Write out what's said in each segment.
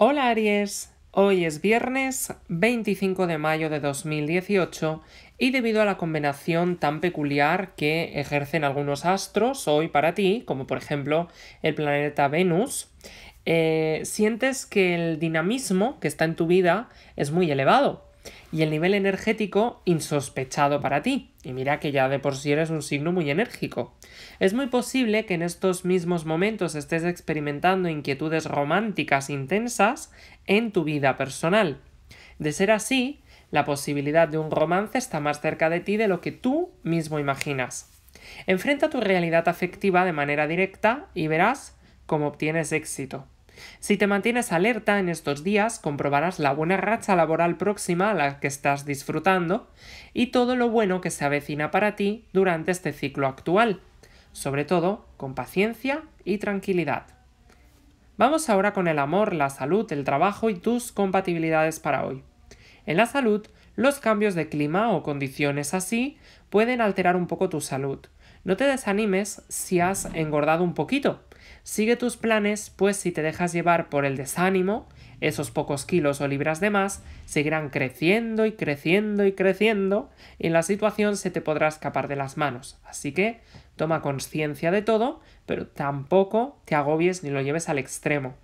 Hola Aries, hoy es viernes 25 de mayo de 2018 y debido a la combinación tan peculiar que ejercen algunos astros hoy para ti, como por ejemplo el planeta Venus, eh, sientes que el dinamismo que está en tu vida es muy elevado y el nivel energético insospechado para ti. Y mira que ya de por sí eres un signo muy enérgico. Es muy posible que en estos mismos momentos estés experimentando inquietudes románticas intensas en tu vida personal. De ser así, la posibilidad de un romance está más cerca de ti de lo que tú mismo imaginas. Enfrenta tu realidad afectiva de manera directa y verás cómo obtienes éxito. Si te mantienes alerta en estos días, comprobarás la buena racha laboral próxima a la que estás disfrutando y todo lo bueno que se avecina para ti durante este ciclo actual, sobre todo con paciencia y tranquilidad. Vamos ahora con el amor, la salud, el trabajo y tus compatibilidades para hoy. En la salud, los cambios de clima o condiciones así pueden alterar un poco tu salud. No te desanimes si has engordado un poquito, Sigue tus planes, pues si te dejas llevar por el desánimo, esos pocos kilos o libras de más seguirán creciendo y creciendo y creciendo y la situación se te podrá escapar de las manos. Así que toma conciencia de todo, pero tampoco te agobies ni lo lleves al extremo.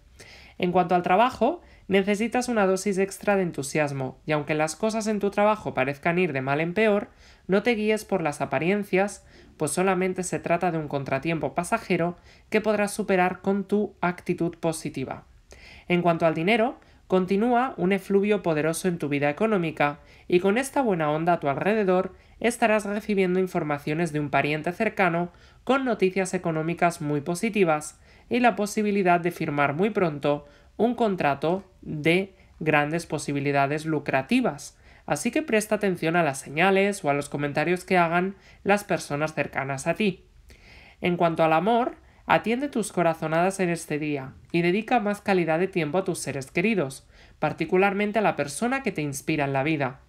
En cuanto al trabajo, necesitas una dosis extra de entusiasmo y aunque las cosas en tu trabajo parezcan ir de mal en peor, no te guíes por las apariencias pues solamente se trata de un contratiempo pasajero que podrás superar con tu actitud positiva. En cuanto al dinero, continúa un efluvio poderoso en tu vida económica y con esta buena onda a tu alrededor estarás recibiendo informaciones de un pariente cercano con noticias económicas muy positivas y la posibilidad de firmar muy pronto un contrato de grandes posibilidades lucrativas así que presta atención a las señales o a los comentarios que hagan las personas cercanas a ti. En cuanto al amor, atiende tus corazonadas en este día y dedica más calidad de tiempo a tus seres queridos, particularmente a la persona que te inspira en la vida.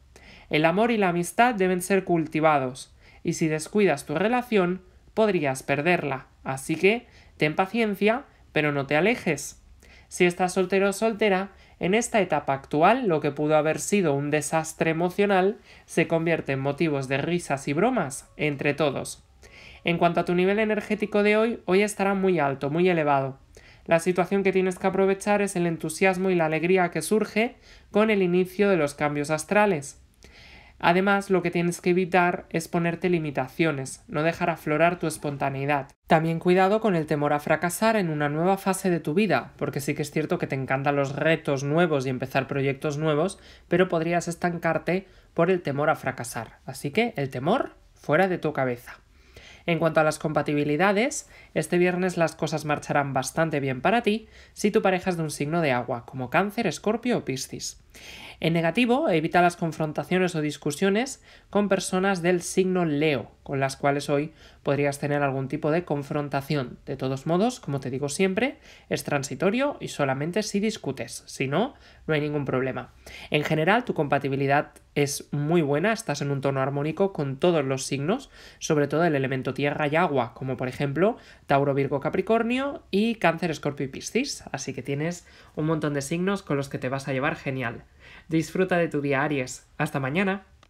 El amor y la amistad deben ser cultivados, y si descuidas tu relación, podrías perderla. Así que, ten paciencia, pero no te alejes. Si estás soltero o soltera, en esta etapa actual, lo que pudo haber sido un desastre emocional se convierte en motivos de risas y bromas entre todos. En cuanto a tu nivel energético de hoy, hoy estará muy alto, muy elevado. La situación que tienes que aprovechar es el entusiasmo y la alegría que surge con el inicio de los cambios astrales. Además, lo que tienes que evitar es ponerte limitaciones, no dejar aflorar tu espontaneidad. También cuidado con el temor a fracasar en una nueva fase de tu vida, porque sí que es cierto que te encantan los retos nuevos y empezar proyectos nuevos, pero podrías estancarte por el temor a fracasar. Así que el temor fuera de tu cabeza. En cuanto a las compatibilidades, este viernes las cosas marcharán bastante bien para ti si tu pareja es de un signo de agua, como cáncer, escorpio o piscis. En negativo, evita las confrontaciones o discusiones con personas del signo Leo con las cuales hoy podrías tener algún tipo de confrontación. De todos modos, como te digo siempre, es transitorio y solamente si discutes, si no, no hay ningún problema. En general, tu compatibilidad es muy buena, estás en un tono armónico con todos los signos, sobre todo el elemento tierra y agua, como por ejemplo Tauro, Virgo, Capricornio y Cáncer, Escorpio y Piscis, así que tienes un montón de signos con los que te vas a llevar genial. Disfruta de tu día Aries. Hasta mañana.